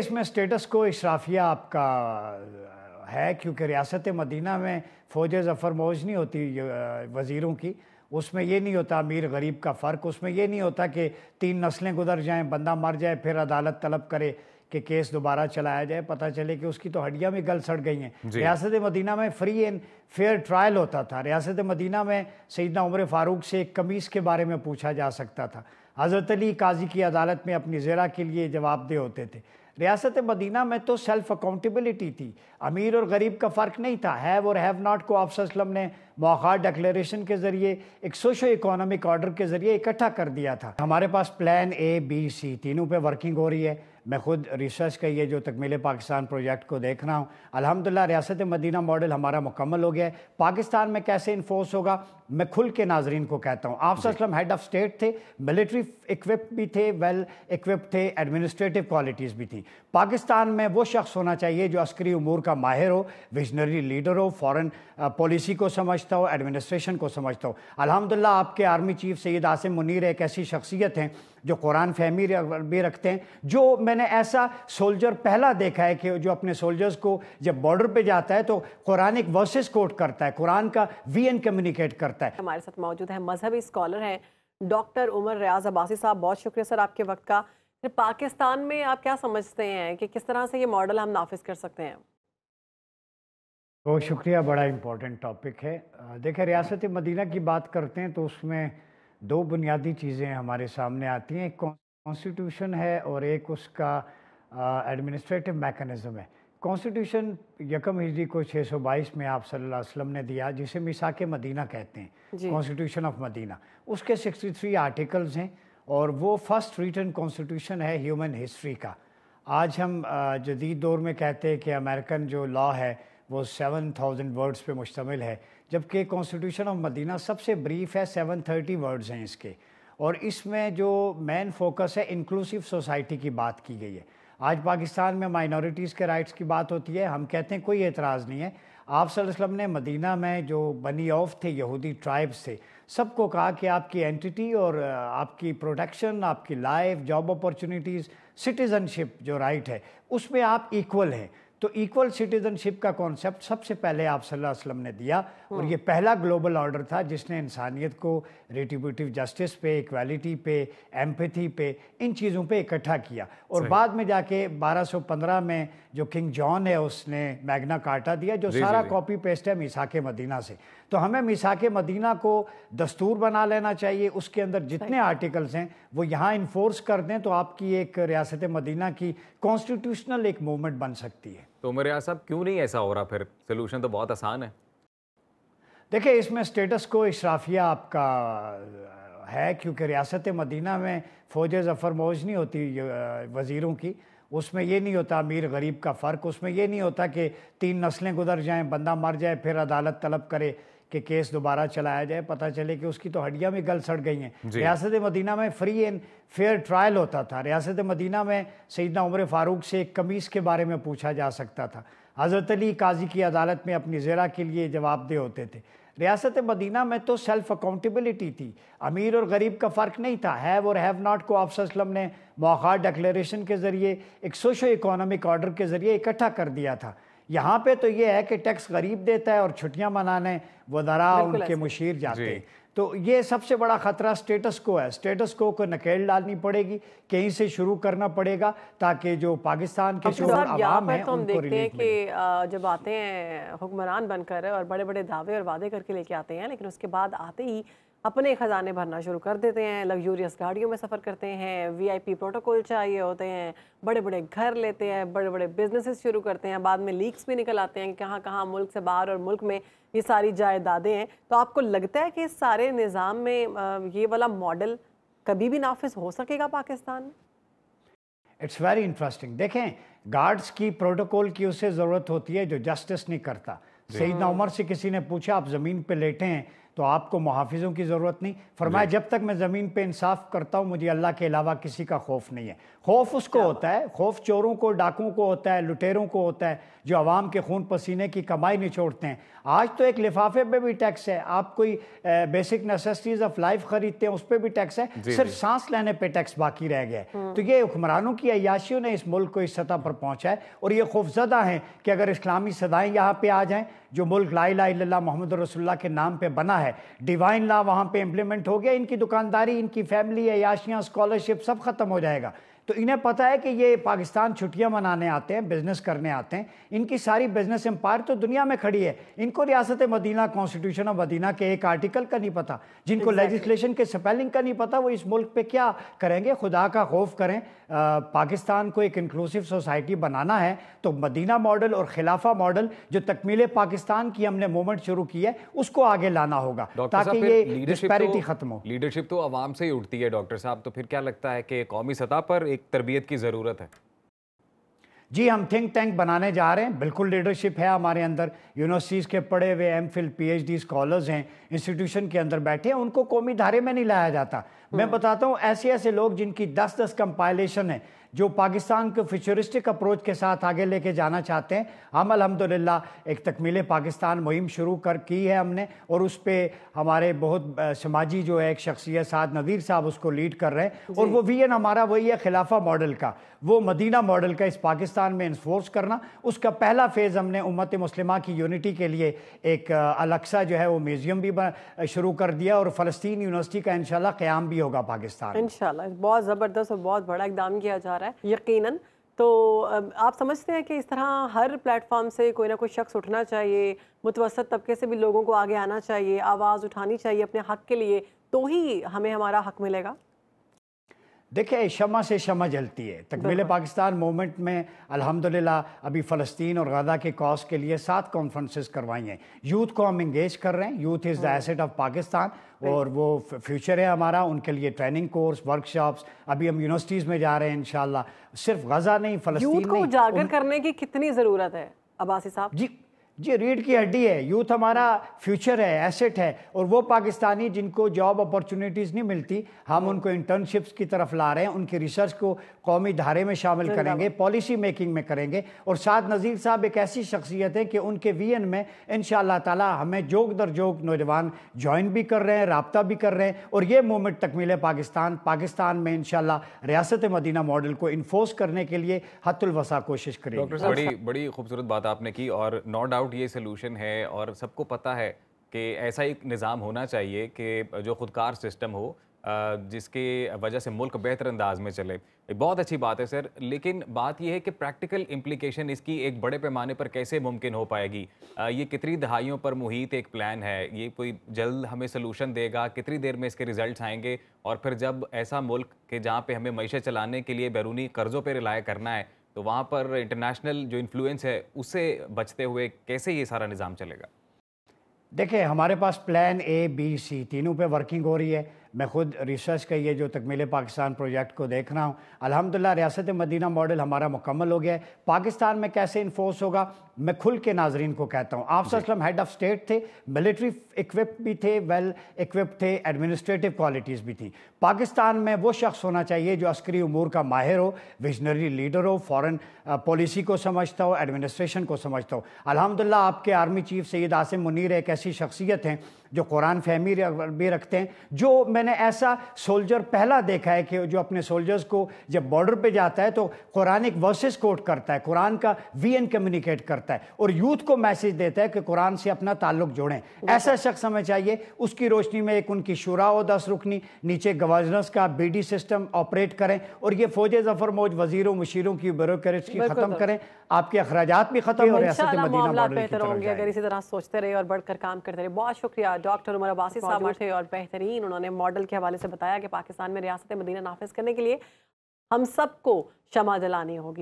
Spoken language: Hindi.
इसमें स्टेटस को इशराफिया आपका है क्योंकि रियासत मदीना में फ़ौज ज़फ़र मौज नहीं होती वज़ीरों की उसमें ये नहीं होता अमीर गरीब का फ़र्क उसमें ये नहीं होता कि तीन नस्लें गुजर जाएं बंदा मर जाए फिर अदालत तलब करे कि केस दोबारा चलाया जाए पता चले कि उसकी तो हड्डियाँ भी गल सड़ गई हैं रियासत मदीना में फ्री एंड फेयर ट्रायल होता था रियासत मदीना में सईदना उमर फ़ारूक से एक कमीज़ के बारे में पूछा जा सकता था हज़रत अली काजी की अदालत में अपनी ज़रा के लिए जवाबदेह होते थे रियासत मदीना में तो सेल्फ अकाउंटेबिलिटी थी अमीर और गरीब का फ़र्क नहीं था हैव और हैव नॉट को आप ने मौका डिक्लेरेशन के ज़रिए एक सोशो इकोनॉमिक ऑर्डर के ज़रिए इकट्ठा कर दिया था हमारे पास प्लान ए बी सी तीनों पे वर्किंग हो रही है मैं खुद रिसर्च का ये जो तकमील पाकिस्तान प्रोजेक्ट को देख रहा हूँ अलहमदिल्ला रियासत मदीना मॉडल हमारा मुकम्मल हो गया है पाकिस्तान में कैसे इन्फोर्स होगा मैं खुल के नाजरन को कहता हूँ आप सलम हेड ऑफ स्टेट थे मिलिट्री इक्विप भी थे वेल इक्विप थे एडमिनिस्ट्रेटिव क्वालिटीज़ भी थी पाकिस्तान में वो शख्स होना चाहिए जो अस्करी उमूर का माहिर हो विजनरी लीडर हो फॉरन पॉलिसी को समझता हो एडमिनिस्ट्रेशन को समझता हो अलहमदिल्ला आपके आर्मी चीफ सैद आसिम मुनीर एक ऐसी शख्सियत हैं जो कुरान फहमी भी रखते हैं जो मैंने ऐसा सोल्जर पहला देखा है कि जो अपने सोल्जर्स को जब बॉर्डर पे जाता है तो कुरानिक वर्सेस कोट करता है कुरान का वी एन कम्युनिकेट करता है हमारे साथ मौजूद है मजहबी स्कॉलर हैं डॉक्टर उमर रियाज अब्बासी साहब बहुत शुक्रिया सर आपके वक्त का पाकिस्तान में आप क्या समझते हैं कि किस तरह से ये मॉडल हम नाफिज कर सकते हैं बहुत शुक्रिया बड़ा इम्पोर्टेंट टॉपिक है देखें रियासत मदीना की बात करते हैं तो उसमें दो बुनियादी चीज़ें हमारे सामने आती हैं एक कॉन्स्टिट्यूशन है और एक उसका एडमिनिस्ट्रेटिव मैकेनिज़्म है कॉन्स्टिट्यूशन यकम हिजरी को 622 में आप सल्लल्लाहु अलैहि वसल्लम ने दिया जिसे मिसा के मदीना कहते हैं कॉन्स्टिट्यूशन ऑफ मदीना उसके 63 आर्टिकल्स हैं और वो फर्स्ट रिटर्न कॉन्स्टिट्यूशन है ह्यूमन हिस्ट्री का आज हम जदीद दौर में कहते हैं कि अमेरिकन जो लॉ है वो सेवन थाउजेंड वर्ड्स पे मुश्तमिल है जबकि कॉन्स्टिट्यूशन ऑफ मदीना सबसे ब्रीफ है सेवन थर्टी वर्ड्स हैं इसके और इसमें जो मेन फोकस है इंक्लूसिव सोसाइटी की बात की गई है आज पाकिस्तान में माइनॉरिटीज़ के राइट्स की बात होती है हम कहते हैं कोई एतराज़ नहीं है आप सल्लम ने मदीना में जो बनी ऑफ थे यहूदी ट्राइब्स थे सबको कहा कि आपकी एंटिटी और आपकी प्रोटेक्शन आपकी लाइफ जॉब अपॉर्चुनिटीज़ सिटीज़नशिप जो राइट है उसमें आप इक्वल हैं तो इक्वल सिटीजनशिप का कॉन्सेप्ट सबसे पहले आप सल्लल्लाहु अलैहि वसल्लम ने दिया और ये हम्म। पहला ग्लोबल ऑर्डर था जिसने इंसानियत को रेटिब्यूटिव जस्टिस पे इक्वालिटी पे एम्पथी पे इन चीज़ों पे इकट्ठा किया और बाद में जाके 1215 में जो किंग जॉन है उसने मैग्ना कार्टा दिया जो सारा कॉपी पेस्ट है मिसाक मदीना से तो हमें मिसाक मदीना को दस्तूर बना लेना चाहिए उसके अंदर जितने आर्टिकल्स हैं वो यहाँ इन्फोर्स कर दें तो आपकी एक रियासत मदीना की कॉन्स्टिट्यूशनल एक मूवमेंट बन सकती है तो मेरे साहब क्यों नहीं ऐसा हो रहा फिर सोल्यूशन तो बहुत आसान है देखिए इसमें स्टेटस को इशराफिया आपका है क्योंकि रियासत मदीना में फ़ौज ज़फ़र मौज नहीं होती वज़ीरों की उसमें ये नहीं होता अमीर गरीब का फ़र्क उसमें ये नहीं होता कि तीन नस्लें गुजर जाएं बंदा मर जाए फिर अदालत तलब करे कि केस दोबारा चलाया जाए पता चले कि उसकी तो हड्डियाँ भी गल सड़ गई हैं रियासत मदीना में फ्री एंड फेयर ट्रायल होता था रियासत मदीना में सईदना उमर फ़ारूक से एक कमीज़ के बारे में पूछा जा सकता था हज़रत अली काजी की अदालत में अपनी ज़रा के लिए जवाबदेह होते थे रियासत मदीना में तो सेल्फ अकाउंटेबिलिटी थी अमीर और गरीब का फ़र्क नहीं था हैव और हैव नॉट को आप ने मौका डिक्लेरेशन के ज़रिए एक सोशो इकोनॉमिक ऑर्डर के ज़रिए इकट्ठा कर दिया था यहाँ पे तो ये है कि टैक्स गरीब देता है और छुट्टियाँ मनाने दरा उनके मुशीर जाते हैं तो ये सबसे बड़ा ख़तरा स्टेटस को है स्टेटस को को नकेल डालनी पड़ेगी कहीं से शुरू करना पड़ेगा ताकि जो पाकिस्तान के जो आवाम है तो हम देखते हैं कि जब आते हैं हुक्मरान बनकर और बड़े बड़े दावे और वादे करके लेके आते हैं लेकिन उसके बाद आते ही अपने ख़जाने भरना शुरू कर देते हैं लग्जूरियस गाड़ियों में सफ़र करते हैं वीआईपी प्रोटोकॉल चाहिए होते हैं बड़े बड़े घर लेते हैं बड़े बड़े बिजनेसेस शुरू करते हैं बाद में लीक्स भी निकल आते हैं कहाँ कहाँ मुल्क से बाहर और मुल्क में ये सारी जायदादें हैं तो आपको लगता है कि इस सारे निज़ाम में ये वाला मॉडल कभी भी नाफिज हो सकेगा पाकिस्तान इट्स वेरी इंटरेस्टिंग देखें गार्ड्स की प्रोटोकॉल की उसे ज़रूरत होती है जो जस्टिस नहीं करता सही उम्र से किसी ने पूछा आप ज़मीन पर लेटे हैं तो आपको मुहाफिजों की ज़रूरत नहीं फरमाया जब तक मैं ज़मीन पे इंसाफ करता हूँ मुझे अल्लाह के अलावा किसी का खौफ नहीं है खौफ उसको होता है खौफ चोरों को डाकुओं को होता है लुटेरों को होता है जो आवाम के खून पसीने की कमाई नहीं छोड़ते हैं आज तो एक लिफाफे पे भी टैक्स है आप कोई बेसिक नेसेसिटीज़ ऑफ लाइफ ख़रीदते हैं उस पर भी टैक्स है सिर्फ सांस लेने पर टैक्स बाकी रह गया हम्म। तो ये हुक्मरानों की अयाशियों ने इस मुल्क को इस सतह पर पहुँचा है और ये खौफजदा हैं कि अगर इस्लामी सदाएँ यहाँ पर आ जाएँ जो मुल्क ला ला मोहम्मद रसोल्ला के नाम पर बना है है डिवाइन लॉ वहाँ पे इम्प्लीमेंट हो गया इनकी दुकानदारी इनकी फैमिली याशियाँ स्कॉलरशिप सब खत्म हो जाएगा तो इन्हें पता है कि ये पाकिस्तान छुट्टियां मनाने आते हैं बिजनेस करने आते हैं इनकी सारी बिजनेस एम्पायर तो दुनिया में खड़ी है इनको रियासत मदीना कॉन्स्टिट्यूशन ऑफ मदीना के एक आर्टिकल का नहीं पता जिनको लेजिस्लेशन के स्पेलिंग का नहीं पता वो इस मुल्क पे क्या करेंगे खुदा का खौफ करें पाकिस्तान को एक इंक्लूसिव सोसाइटी बनाना है तो मदीना मॉडल और खिलाफा मॉडल जो तकमील पाकिस्तान की हमने मूवमेंट शुरू की है उसको आगे लाना होगा ताकि ये डिस्पैरिटी तो खत्म हो लीडरशिप तो आवाम से ही उठती है डॉक्टर साहब तो फिर क्या लगता है कि कौमी सतह पर एक तरबियत की ज़रूरत है जी हम थिंक टैंक बनाने जा रहे हैं बिल्कुल लीडरशिप है हमारे अंदर यूनिवर्सिटीज़ के पढ़े हुए एम फिल पी स्कॉलर्स हैं इंस्टीट्यूशन के अंदर बैठे हैं उनको कौमी धारे में नहीं लाया जाता मैं हम्म। बताता हूँ ऐसे ऐसे लोग जिनकी दस दस कंपाइलेशन है जो पाकिस्तान को फ्यूचरिस्टिक अप्रोच के साथ आगे लेके जाना चाहते हैं हम अलहमदिल्ला एक तकमील पाकिस्तान मुहिम शुरू कर की है हमने और उस पर हमारे बहुत समाजी जो है एक शख्सियत साद नवीर साहब उसको लीड कर रहे हैं और वो वी हमारा वही है खिलाफा मॉडल का वो मदीना मॉडल का इस पाकिस्तान में इन्फोर्स करना उसका पहला फेज़ हमने उम्मत मुस्लिमा की यूनिटी के लिए एक अलक्सा जो है वो म्यूज़ियम भी शुरू कर दिया और फ़लस्तीन यूनिवर्सिटी का इनशाला क़्याम भी होगा पाकिस्तान इनशाला बहुत ज़बरदस्त और बहुत बड़ा इकदाम किया जा रहा है रहा है यकीनन तो आप समझते हैं कि इस तरह हर प्लेटफॉर्म से कोई ना कोई शख्स उठना चाहिए मुतवसत तबके से भी लोगों को आगे आना चाहिए आवाज़ उठानी चाहिए अपने हक के लिए तो ही हमें हमारा हक मिलेगा देखिए शमा से शमा जलती है तकमील पाकिस्तान मोमेंट में अल्हम्दुलिल्लाह अभी फ़लस्तीन और गदा के कॉज के लिए सात कॉन्फ्रेंसेस करवाई हैं यूथ को हम इंगेज कर रहे हैं youth is the asset of Pakistan और वो फ्यूचर है हमारा उनके लिए ट्रेनिंग कोर्स वर्कशॉप्स अभी हम यूनिवर्सिटीज़ में जा रहे हैं इन सिर्फ गजा नहीं फ़लस्तीन को उजागर करने की कितनी ज़रूरत है अबासी साहब जी जी रीढ़ की हड्डी है यूथ हमारा फ्यूचर है एसेट है और वो पाकिस्तानी जिनको जॉब अपॉर्चुनिटीज़ नहीं मिलती हम उनको इंटर्नशिप्स की तरफ ला रहे हैं उनकी रिसर्च को कौमी धारे में शामिल करेंगे पॉलिसी मेकिंग में करेंगे और साथ नज़ीर साहब एक ऐसी शख्सियत है कि उनके वी एन में इन ताला हमें जोग दर जोग नौजवान ज्वाइन भी कर रहे हैं रबता भी कर रहे हैं और ये मोमेंट तकमील पाकिस्तान पाकिस्तान में इन रियासत मदीना मॉडल को इन्फोर्स करने के लिए हतुलवसा कोशिश करेंगे बड़ी बड़ी खूबसूरत बात आपने की और नो डाउट डाउट ये सोल्यूशन है और सबको पता है कि ऐसा एक निज़ाम होना चाहिए कि जो खुदकार सिस्टम हो जिसके वजह से मुल्क बेहतर अंदाज में चले बहुत अच्छी बात है सर लेकिन बात यह है कि प्रैक्टिकल इम्प्लीकेशन इसकी एक बड़े पैमाने पर कैसे मुमकिन हो पाएगी ये कितनी दहाइयों पर मुहित एक प्लान है ये कोई जल्द हमें सोलूशन देगा कितनी देर में इसके रिजल्ट आएंगे और फिर जब ऐसा मुल्क के जहाँ पर हमें मीशत चलाने के लिए बैरूनी कर्ज़ों पर रिलाय करना है तो वहाँ पर इंटरनेशनल जो इन्फ्लुएंस है उसे बचते हुए कैसे ये सारा निज़ाम चलेगा देखिए हमारे पास प्लान ए बी सी तीनों पे वर्किंग हो रही है मैं खुद रिसर्च का ये जो तकमील पाकिस्तान प्रोजेक्ट को देख रहा हूँ अलहमदिल्ला रियासत मदीना मॉडल हमारा मुकम्मल हो गया है पाकिस्तान में कैसे इन्फोर्स होगा मैं खुल के नाजरन को कहता हूँ आप सलम हेड ऑफ स्टेट थे मिलिट्री इक्विप भी थे वेल इक्विप थे एडमिनिस्ट्रेटिव क्वालिटीज़ भी थी पाकिस्तान में वो शख्स होना चाहिए जो अस्करी उमूर का माहिर हो विजनरी लीडर हो फॉरन पॉलिसी को समझता हो एडमिनिस्ट्रेशन को समझता हो अलहमदिल्ला आपके आर्मी चीफ सैद आसिम मुनीर एक ऐसी शख्सियत हैं जो कुरान फहमी भी रखते हैं जो मैंने ऐसा सोल्जर पहला देखा है कि जो अपने सोल्जर्स को जब बॉर्डर पे जाता है तो कुरानिक वर्सेस कोट करता है कुरान का वी एन कम्युनिकेट करता है और यूथ को मैसेज देता है कि कुरान से अपना ताल्लुक जोड़ें ऐसा शख्स हमें चाहिए उसकी रोशनी में एक उनकी शुरा हो दस रुकनी नीचे गवर्नर्स का बी सिस्टम ऑपरेट करें और ये फौज जफर मौज वजीरों मशीरों की ब्यूरोक्रेट्स की ख़त्म करें आपके अखराज भी खत्म हो रहे हैं बेहतर होंगे अगर इसी तरह सोचते रहे और बढ़कर काम करते रहे बहुत शुक्रिया डॉक्टर उमर अब्बासी साहब थे और बेहतरीन उन्होंने मॉडल के हवाले से बताया कि पाकिस्तान में रियासत मदीना नाफिज करने के लिए हम सबको क्षमा जलानी होगी